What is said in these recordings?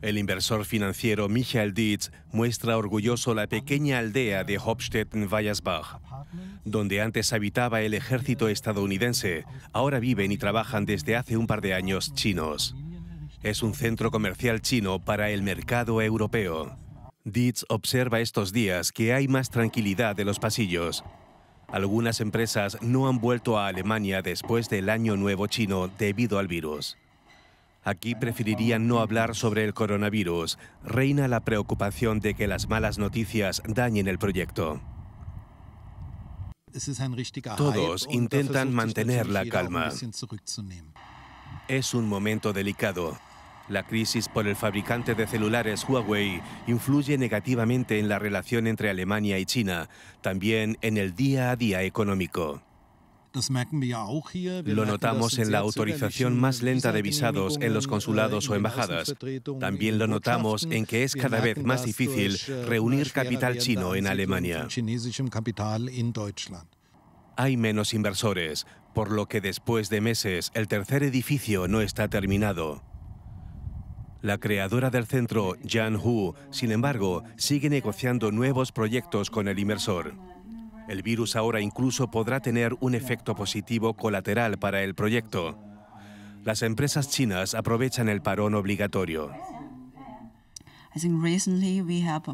El inversor financiero Michael Dietz muestra orgulloso la pequeña aldea de Hopstedt en Weyersbach, donde antes habitaba el ejército estadounidense. Ahora viven y trabajan desde hace un par de años chinos. Es un centro comercial chino para el mercado europeo. Dietz observa estos días que hay más tranquilidad en los pasillos. Algunas empresas no han vuelto a Alemania después del Año Nuevo chino debido al virus. Aquí preferirían no hablar sobre el coronavirus. Reina la preocupación de que las malas noticias dañen el proyecto. Todos intentan mantener la calma. Es un momento delicado. La crisis por el fabricante de celulares Huawei influye negativamente en la relación entre Alemania y China, también en el día a día económico. Lo notamos en la autorización más lenta de visados en los consulados o embajadas. También lo notamos en que es cada vez más difícil reunir capital chino en Alemania. Hay menos inversores, por lo que después de meses el tercer edificio no está terminado. La creadora del centro, Jan Hu, sin embargo, sigue negociando nuevos proyectos con el inversor. El virus ahora incluso podrá tener un efecto positivo colateral para el proyecto. Las empresas chinas aprovechan el parón obligatorio.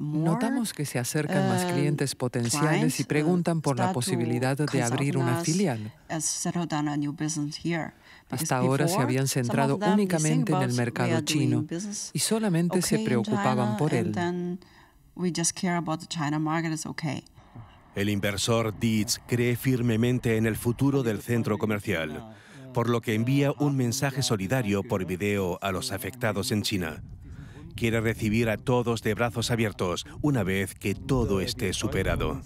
Notamos que se acercan más eh, clientes potenciales y eh, preguntan por la posibilidad de abrir una filial. Eh, Hasta ahora se habían centrado únicamente en el mercado chino y solamente se preocupaban por él. El inversor Dietz cree firmemente en el futuro del centro comercial, por lo que envía un mensaje solidario por video a los afectados en China. Quiere recibir a todos de brazos abiertos una vez que todo esté superado.